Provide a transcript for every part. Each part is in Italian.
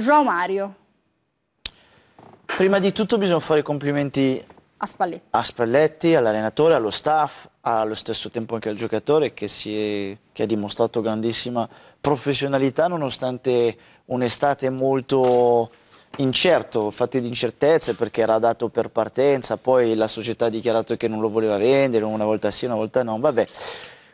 Joao Mario. Prima di tutto bisogna fare i complimenti a Spalletti, a Spalletti all'allenatore, allo staff, allo stesso tempo anche al giocatore che, è, che ha dimostrato grandissima professionalità nonostante un'estate molto incerto, fatta di incertezze perché era dato per partenza, poi la società ha dichiarato che non lo voleva vendere, una volta sì, una volta no, vabbè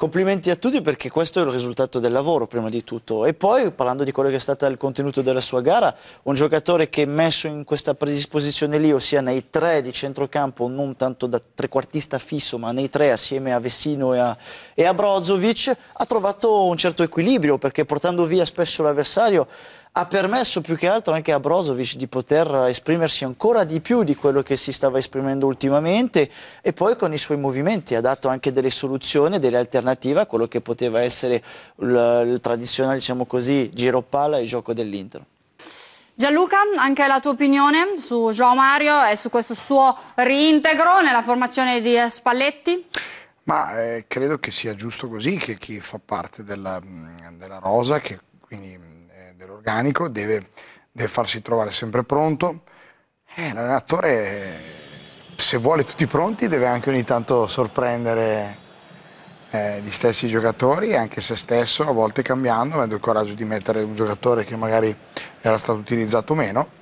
complimenti a tutti perché questo è il risultato del lavoro prima di tutto. E poi parlando di quello che è stato il contenuto della sua gara, un giocatore che è messo in questa predisposizione lì, ossia nei tre di centrocampo, non tanto da trequartista fisso, ma nei tre assieme a Vessino e a, e a Brozovic, ha trovato un certo equilibrio perché portando via spesso l'avversario ha permesso più che altro anche a Brozovic di poter esprimersi ancora di più di quello che si stava esprimendo ultimamente e poi con i suoi movimenti ha dato anche delle soluzioni, delle alternative a quello che poteva essere il, il tradizionale diciamo così, giro palla e gioco dell'Inter. Gianluca, anche la tua opinione su Joao Mario e su questo suo reintegro nella formazione di Spalletti? Ma eh, credo che sia giusto così che chi fa parte della, mm, della rosa, che quindi mm, organico, deve, deve farsi trovare sempre pronto. Eh, l'allenatore, se vuole tutti pronti, deve anche ogni tanto sorprendere eh, gli stessi giocatori e anche se stesso, a volte cambiando, avendo il coraggio di mettere un giocatore che magari era stato utilizzato meno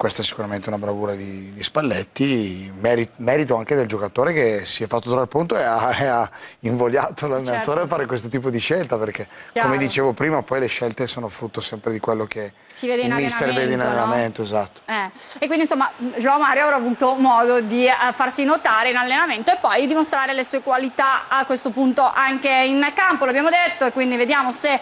questa è sicuramente una bravura di, di Spalletti, Merit, merito anche del giocatore che si è fatto trovare punto e ha, e ha invogliato l'allenatore certo. a fare questo tipo di scelta perché Chiaro. come dicevo prima poi le scelte sono frutto sempre di quello che si vede in il mister vede in allenamento, no? esatto. Eh. E quindi insomma Gio Mario avrà avuto modo di eh, farsi notare in allenamento e poi dimostrare le sue qualità a questo punto anche in campo, l'abbiamo detto e quindi vediamo se eh,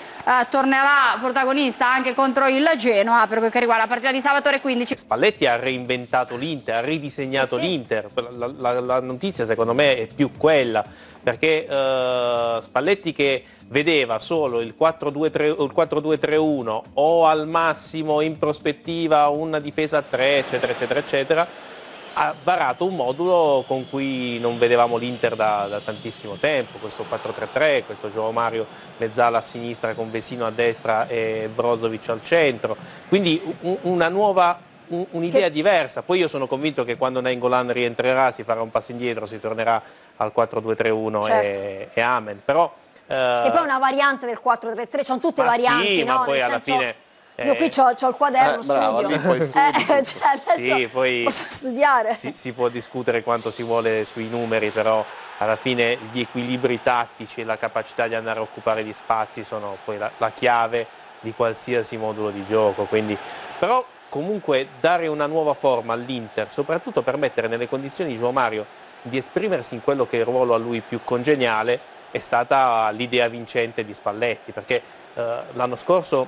tornerà protagonista anche contro il Genoa per quel che riguarda la partita di Salvatore 15. Spalletti ha reinventato l'Inter, ha ridisegnato sì, sì. l'Inter, la, la, la, notizia secondo me è più quella, perché eh, Spalletti che vedeva solo il 4-2-3-1 o al massimo in prospettiva una difesa a 3, eccetera, eccetera, eccetera, ha varato un modulo con cui non vedevamo l'Inter da, da, tantissimo tempo, questo 4-3-3, questo Giovo Mario Mezzala a sinistra con Vesino a destra e Brozovic al centro, quindi una nuova un'idea che... diversa. Poi io sono convinto che quando Nengolan rientrerà si farà un passo indietro, si tornerà al 4-2-3-1 certo. e, e, amen. Però, eh... Che poi è una variante del 4-3-3, sono tutte ma varianti. Sì, no? ma poi Nel alla senso... fine... Io qui eh, ho il quaderno, eh, brava, studio. Eh, cioè, sì, poi posso studiare. Si, si, può discutere quanto si vuole sui numeri, però alla fine gli equilibri tattici e la capacità di andare a occupare gli spazi sono poi la, la chiave di qualsiasi modulo di gioco. Quindi, però comunque dare una nuova forma all'Inter, soprattutto per mettere nelle condizioni di Gio Mario di esprimersi in quello che è il ruolo a lui più congeniale, è stata l'idea vincente di Spalletti, perché eh, l'anno scorso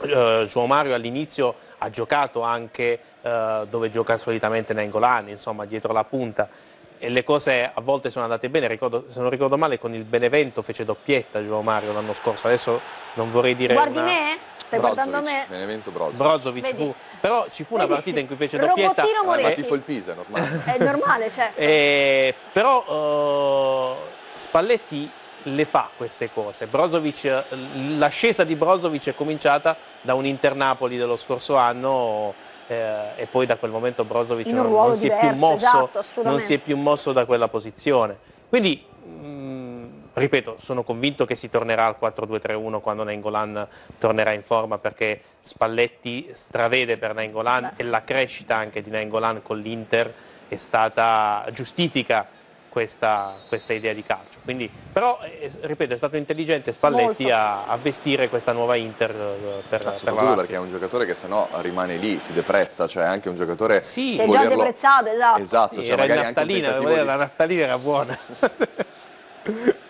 eh, Gio Mario all'inizio ha giocato anche eh, dove gioca solitamente Nainggolan, insomma dietro la punta, e le cose a volte sono andate bene, ricordo, se non ricordo male con il Benevento fece doppietta Gio Mario l'anno scorso, adesso non vorrei dire... Guardi una... me? Stai guardando me? Benevento Brozovic. Brozovic fu, però ci fu una partita in cui fece doppietta. Eh, ma fu il Pisa, è normale. È normale, certo. eh, però uh, Spalletti le fa queste cose. l'ascesa di Brozovic è cominciata da un Inter-Napoli dello scorso anno eh, e poi da quel momento Brozovic non, non, si diverso, mosso, esatto, non si è più mosso da quella posizione. Quindi ripeto, sono convinto che si tornerà al 4-2-3-1 quando Nengolan tornerà in forma perché Spalletti stravede per Nengolan e la crescita anche di Nengolan con l'Inter è stata giustifica questa, questa, idea di calcio. Quindi, però, eh, eh ripeto, è stato intelligente Spalletti a, a, vestire questa nuova Inter eh, per, ah, per la perché è un giocatore che sennò rimane lì, si deprezza, cioè anche un giocatore... Sì, si volerlo... è già deprezzato, esatto. Esatto, sì, cioè magari naftalina, anche un di... La naftalina era buona.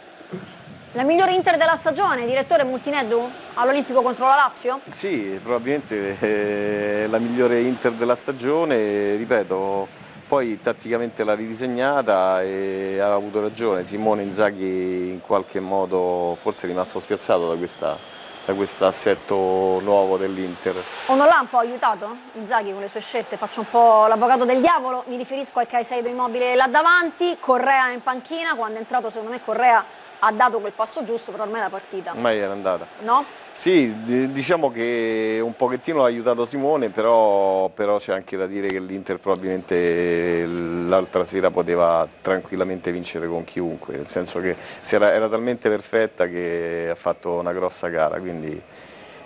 La migliore Inter della stagione, direttore Multineddu, all'Olimpico contro la Lazio? Sì, probabilmente è eh, la migliore Inter della stagione, ripeto, poi tatticamente l'ha ridisegnata e ha avuto ragione, Simone Inzaghi in qualche modo forse è rimasto spiazzato da questa da questo assetto nuovo dell'Inter. O non l'ha un po' aiutato Inzaghi con le sue scelte? Faccio un po' l'avvocato del diavolo, mi riferisco al Caicedo Immobile là davanti, Correa in panchina, quando è entrato secondo me Correa ha dato quel passo giusto, però ormai la partita. Ormai era andata. No? Sì, diciamo che un pochettino l'ha aiutato Simone, però, però c'è anche da dire che l'Inter probabilmente eh, l'altra sera poteva tranquillamente vincere con chiunque, nel senso che era, era talmente perfetta che ha fatto una grossa gara, quindi...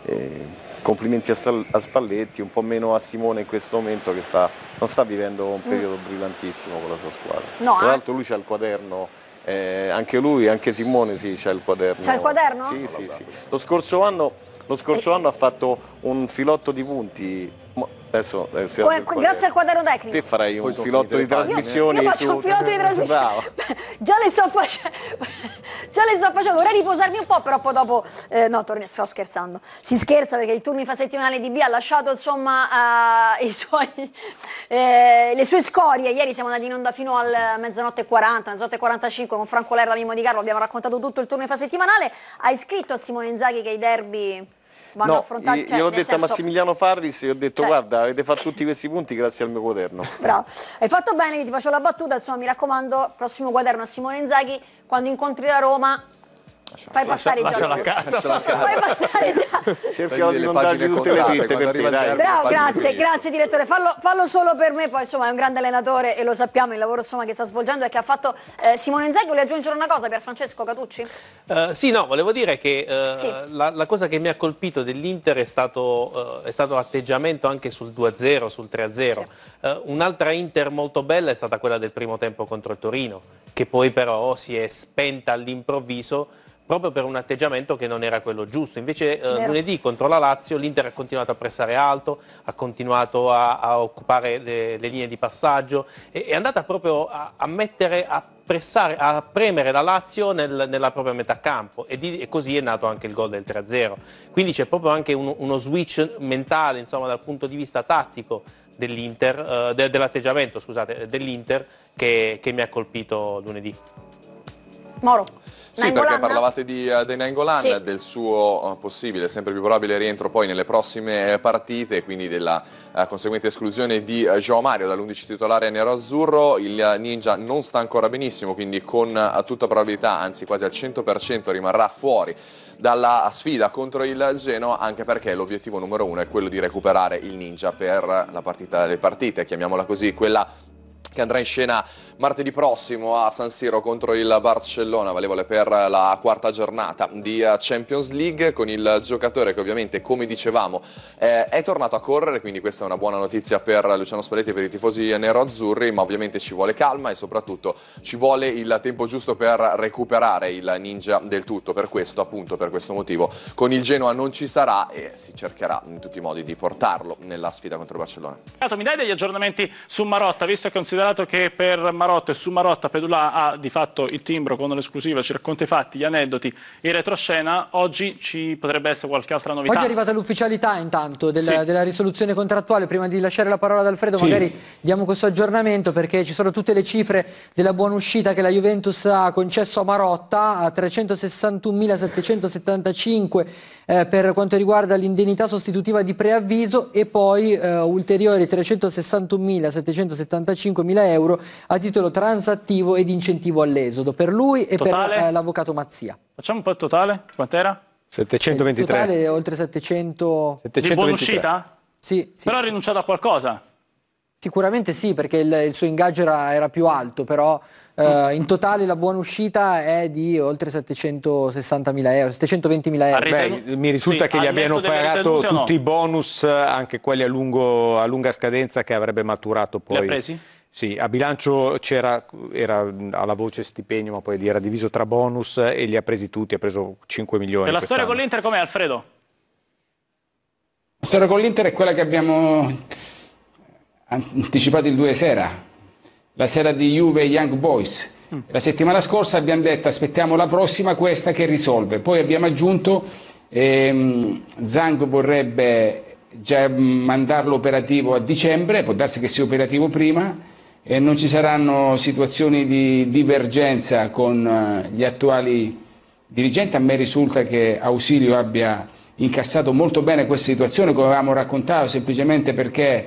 Eh, complimenti a, Spalletti, un po' meno a Simone in questo momento che sta, non sta vivendo un mm. periodo mm. brillantissimo con la sua squadra. No, Tra eh. l'altro lui c'ha il quaderno eh, anche lui, anche Simone, sì, c'ha il quaderno. C'ha il quaderno? Sì, sì, sì. Lo scorso anno, lo scorso anno ha fatto un filotto di punti Adesso, eh, se Qua, grazie al quadro tecnico. Te farei un filotto di trasmissioni. Io, io faccio su... un filotto di trasmissioni. già, le sto facendo, già le sto facendo. Vorrei riposarmi un po', però poi dopo. Eh, no, torni, sto scherzando. Si scherza perché il turno infrasettimanale di B ha lasciato insomma eh, suoi, eh, le sue scorie. Ieri siamo andati in onda fino al mezzanotte e 40, mezzanotte e 45 con Franco Lerla, Mimo Di Carlo. Abbiamo raccontato tutto il turno infrasettimanale. Hai scritto a Simone Inzaghi che i derby vanno no, affrontati. Cioè, io l'ho detto senso... a Massimiliano Farris, io ho detto cioè... guarda avete fatto tutti questi punti grazie al mio quaderno. Bravo, hai fatto bene, io ti faccio la battuta, insomma mi raccomando, prossimo quaderno a Simone Inzaghi, quando incontri la Roma Fai passare lascia, già Cercherò di non dargli tutte le dritte per te, dai. Bravo, grazie, grazie direttore. Fallo, fallo, solo per me, poi insomma è un grande allenatore e lo sappiamo il lavoro insomma, che sta svolgendo e che ha fatto eh, Simone Inzaghi. Vuole aggiungere una cosa per Francesco Catucci? Uh, sì, no, volevo dire che uh, sì. la, la, cosa che mi ha colpito dell'Inter è stato, uh, stato l'atteggiamento anche sul 2-0, sul 3-0. Sì. un'altra Inter molto bella è stata quella del primo tempo contro il Torino, che poi però si è spenta all'improvviso proprio per un atteggiamento che non era quello giusto. Invece eh, lunedì contro la Lazio l'Inter ha continuato a pressare alto, ha continuato a, a occupare le, le, linee di passaggio, e, è andata proprio a, a mettere a pressare, a premere la Lazio nel, nella propria metà campo e, di, e, così è nato anche il gol del 3-0. Quindi c'è proprio anche uno, uno switch mentale, insomma, dal punto di vista tattico dell'Inter, eh, de, dell'atteggiamento, scusate, dell'Inter che, che mi ha colpito lunedì. Moro. Sì, Nainggolan? perché parlavate di uh, eh, De Nainggolan, sì. del suo uh, possibile, sempre più probabile rientro poi nelle prossime eh, partite, quindi della uh, conseguente esclusione di uh, Joao Mario dall'11 titolare nero-azzurro. Il Ninja non sta ancora benissimo, quindi con tutta probabilità, anzi quasi al 100% rimarrà fuori dalla sfida contro il Geno, anche perché l'obiettivo numero uno è quello di recuperare il Ninja per la partita delle partite, chiamiamola così, quella che andrà in scena martedì prossimo a San Siro contro il Barcellona, valevole per la quarta giornata di Champions League, con il giocatore che ovviamente, come dicevamo, è tornato a correre, quindi questa è una buona notizia per Luciano Spalletti e per i tifosi nero-azzurri, ma ovviamente ci vuole calma e soprattutto ci vuole il tempo giusto per recuperare il ninja del tutto, per questo appunto, per questo motivo, con il Genoa non ci sarà e si cercherà in tutti i modi di portarlo nella sfida contro il Barcellona. Mi dai degli aggiornamenti su Marotta, visto che considera considerato che per Marotta e su Marotta Pedula ha di fatto il timbro con l'esclusiva, ci racconta i fatti, gli aneddoti e retroscena, oggi ci potrebbe essere qualche altra novità. Oggi è arrivata l'ufficialità intanto del, sì. della risoluzione contrattuale, prima di lasciare la parola ad Alfredo sì. magari diamo questo aggiornamento perché ci sono tutte le cifre della buona uscita che la Juventus ha concesso a Marotta a 361.775 eh, per quanto riguarda l'indennità sostitutiva di preavviso e poi eh, ulteriori 361.775 400.000 euro a titolo transattivo ed incentivo all'esodo per lui e totale? per eh, l'avvocato Mazzia. Facciamo un po' il totale, quant'era? 723. Il totale oltre 700... 723. Di buona uscita? Sì. sì però sì. ha rinunciato a qualcosa? Sicuramente sì, perché il, il suo ingaggio era, era, più alto, però eh, in totale la buona uscita è di oltre 760.000 euro, 720.000 euro. Beh, mi risulta sì, che gli abbiano pagato tutti no? i bonus, anche quelli a, lungo, a lunga scadenza che avrebbe maturato poi. Li ha presi? Sì, a bilancio c'era, era alla voce stipendio, ma poi era diviso tra bonus e li ha presi tutti, ha preso 5 milioni. E la storia con l'Inter com'è Alfredo? La storia con l'Inter è quella che abbiamo anticipato il 2 sera, la sera di Juve e Young Boys. Mm. La settimana scorsa abbiamo detto aspettiamo la prossima, questa che risolve. Poi abbiamo aggiunto ehm, Zang vorrebbe già mandarlo operativo a dicembre, può darsi che sia operativo prima e non ci saranno situazioni di divergenza con eh, gli attuali dirigenti. A me risulta che Ausilio abbia incassato molto bene questa situazione, come avevamo raccontato, semplicemente perché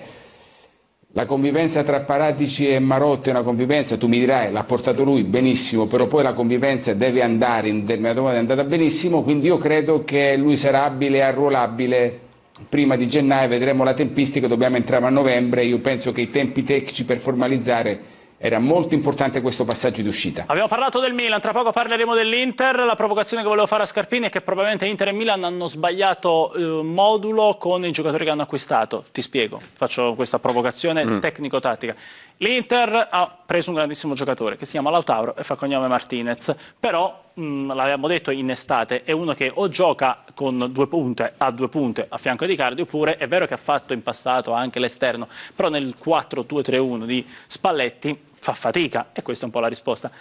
la convivenza tra Paratici e Marotta è una convivenza, tu mi dirai, l'ha portato lui benissimo, però poi la convivenza deve andare in determinato modo, è andata benissimo, quindi io credo che lui sarà abile e arruolabile prima di gennaio, vedremo la tempistica, dobbiamo entrare a novembre, io penso che i tempi tecnici per formalizzare era molto importante questo passaggio di uscita. Abbiamo parlato del Milan, tra poco parleremo dell'Inter. La provocazione che volevo fare a Scarpini è che probabilmente Inter e Milan hanno sbagliato eh, modulo con i giocatori che hanno acquistato. Ti spiego, faccio questa provocazione mm. tecnico-tattica. L'Inter ha preso un grandissimo giocatore che si chiama Lautaro e fa cognome Martinez, però Mm, l'avevamo detto in estate, è uno che o gioca con due punte, a due punte a fianco di Cardi, oppure è vero che ha fatto in passato anche l'esterno, però nel 4-2-3-1 di Spalletti fa fatica e questa è un po' la risposta.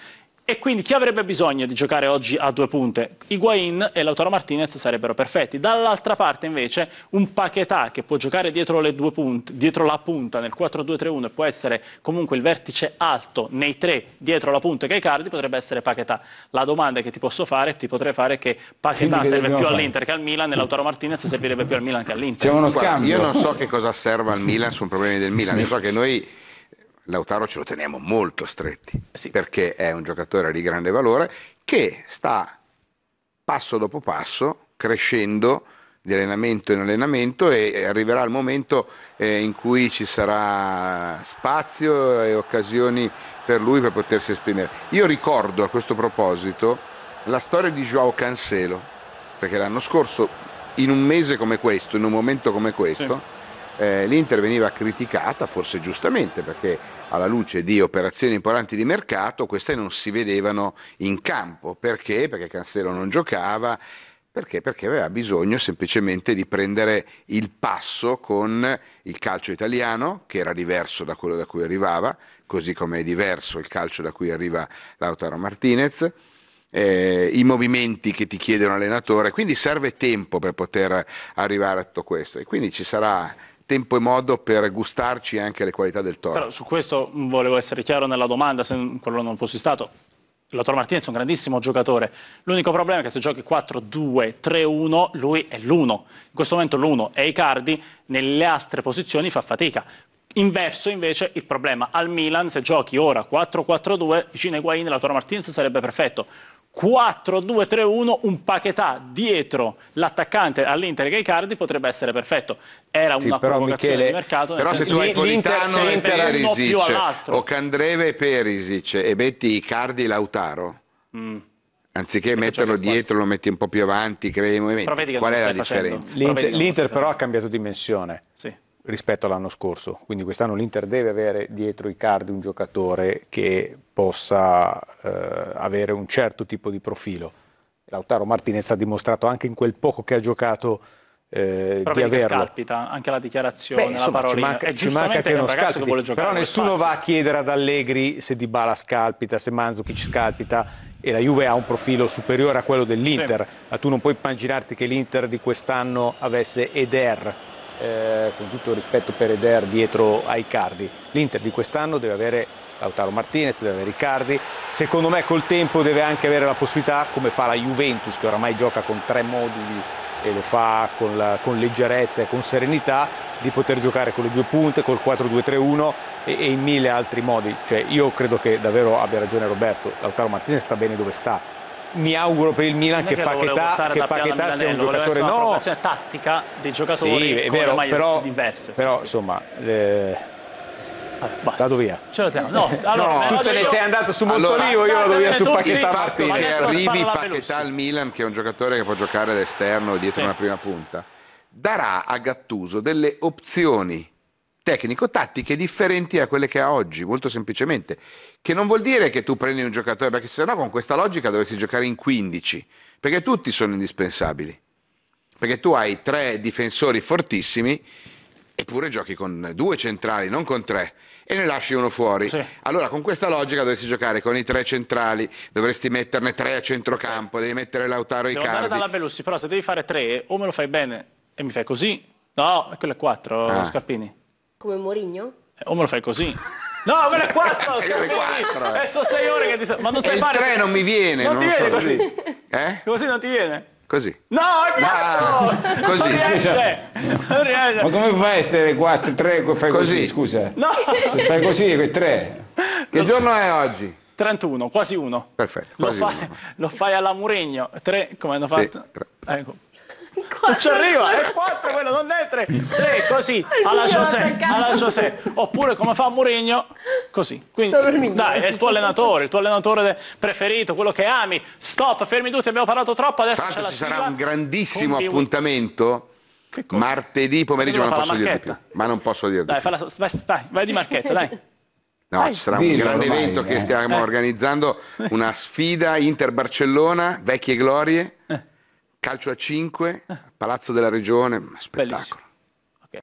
E quindi chi avrebbe bisogno di giocare oggi a due punte? Higuain e Lautaro Martinez sarebbero perfetti. Dall'altra parte invece un Paquetà che può giocare dietro, punte, dietro la punta nel 4-2-3-1 e può essere comunque il vertice alto nei tre dietro la punta che è Cardi potrebbe essere Paquetà. La domanda che ti posso fare, ti potrei fare è che Paquetà serve più all'Inter che al Milan e Lautaro Martinez servirebbe più al Milan che all'Inter. C'è uno scambio. Io non so che cosa serva al Milan, sono problemi del Milan. Io so che noi Lautaro ce lo teniamo molto stretti sì. perché è un giocatore di grande valore che sta passo dopo passo crescendo di allenamento in allenamento e arriverà il momento eh, in cui ci sarà spazio e occasioni per lui per potersi esprimere. Io ricordo a questo proposito la storia di Joao Cancelo, perché l'anno scorso in un mese come questo, in un momento come questo, sì eh, l'Inter veniva criticata, forse giustamente, perché alla luce di operazioni importanti di mercato queste non si vedevano in campo. Perché? Perché Cancelo non giocava. Perché? Perché aveva bisogno semplicemente di prendere il passo con il calcio italiano, che era diverso da quello da cui arrivava, così come è diverso il calcio da cui arriva Lautaro Martinez, eh, i movimenti che ti chiede un allenatore. Quindi serve tempo per poter arrivare a tutto questo. E quindi ci sarà tempo e modo per gustarci anche le qualità del toro. Però su questo volevo essere chiaro nella domanda, se quello non fossi stato. Lautaro Martinez è un grandissimo giocatore. L'unico problema è che se giochi 4-2-3-1, lui è l'1. In questo momento l'1 è Icardi, nelle altre posizioni fa fatica. Inverso invece il problema al Milan, se giochi ora 4-4-2, vicino ai Guain, Lautaro Martinez sarebbe perfetto. 4-2-3-1, un paquetà dietro l'attaccante all'Inter che Gaicardi potrebbe essere perfetto. Era sì, una però, provocazione Michele, di mercato. Però se tu hai Politano e Perisic, o Candreve e Perisic e metti Icardi e Lautaro... Mm anziché metterlo dietro lo metti un po' più avanti crei i movimenti qual è la differenza? l'Inter però ha cambiato dimensione sì. rispetto all'anno scorso quindi quest'anno l'Inter deve avere dietro i cardi un giocatore che possa eh, avere un certo tipo di profilo. Lautaro Martinez ha dimostrato anche in quel poco che ha giocato eh, però di averlo. scalpita anche la dichiarazione, Beh, insomma, la parolina. Ci ci manca che non scalpiti, che giocare, però nessuno va a chiedere ad Allegri se Di Bala scalpita, se Manzucchi ci scalpita e la Juve ha un profilo superiore a quello dell'Inter, sì. ma tu non puoi immaginarti che l'Inter di quest'anno avesse Eder, eh, con tutto il rispetto per Eder dietro ai Cardi. L'Inter di quest'anno deve avere Lautaro Martinez, deve avere Riccardi, secondo me col tempo deve anche avere la possibilità, come fa la Juventus che oramai gioca con tre moduli e lo fa con, la, con leggerezza e con serenità, di poter giocare con le due punte, col 4-2-3-1 e, e, in mille altri modi. Cioè, io credo che davvero abbia ragione Roberto, Lautaro Martinez sta bene dove sta, mi auguro per il Milan che, che Paquetà, che Paquetà sia un giocatore no. una tattica dei giocatori sì, vero, però, Però insomma eh... allora, Vado via. Ce lo tiamo. No, allora, no. tu te ne sei andato su Montolivo, allora, io vado via su Paquetà. Il fatto che arrivi Paquetà al Milan, che è un giocatore che può giocare all'esterno dietro sì. una prima punta, darà a Gattuso delle opzioni tecnico-tattiche differenti a quelle che ha oggi, molto semplicemente. Che non vuol dire che tu prendi un giocatore, perché sennò con questa logica dovresti giocare in 15, perché tutti sono indispensabili. Perché tu hai tre difensori fortissimi, eppure giochi con due centrali, non con tre e ne lasci uno fuori. Sì. Allora, con questa logica dovresti giocare con i tre centrali, dovresti metterne tre a centrocampo, devi mettere Lautaro e Icardi. Devo dalla Belussi, però se devi fare tre, o me lo fai bene e mi fai così, no, quello è quattro, ah. Scappini. Come Morigno? Eh, o me lo fai così. No, quelle 4! Sono 4. Eh. Sono 6 ore che ti sta... Ma non sai e fare. Il 3 non mi viene. Non, non ti viene so. così. Eh? Così non ti viene. Così. No, è piatto! Ma... Così, non scusa. Non riesce. Ma come fai a essere 4, 3, fai così. così, scusa? No! Se fai così è 3. Che lo... giorno è oggi? 31, quasi 1. Perfetto, quasi lo, fai, uno. lo fai alla Muregno. 3, come hanno fatto? Sì, ecco. Non ci arriva, è 4 quello, non è 3. 3 così, alla José, alla José. Oppure come fa Mourinho, così. Quindi, dai, è il tuo allenatore, il tuo allenatore preferito, quello che ami. Stop, fermi tutti, abbiamo parlato troppo, adesso Tanto c'è la ci sarà un grandissimo appuntamento. Martedì pomeriggio, ma non posso dirlo più. Ma non posso dirlo dai, la, vai, vai, vai di marchetta, dai. No, vai. ci sarà un grande ormai, evento eh. che stiamo eh. organizzando, una sfida Inter-Barcellona, vecchie glorie. Eh calcio a 5, Palazzo della Regione, spettacolo. Okay.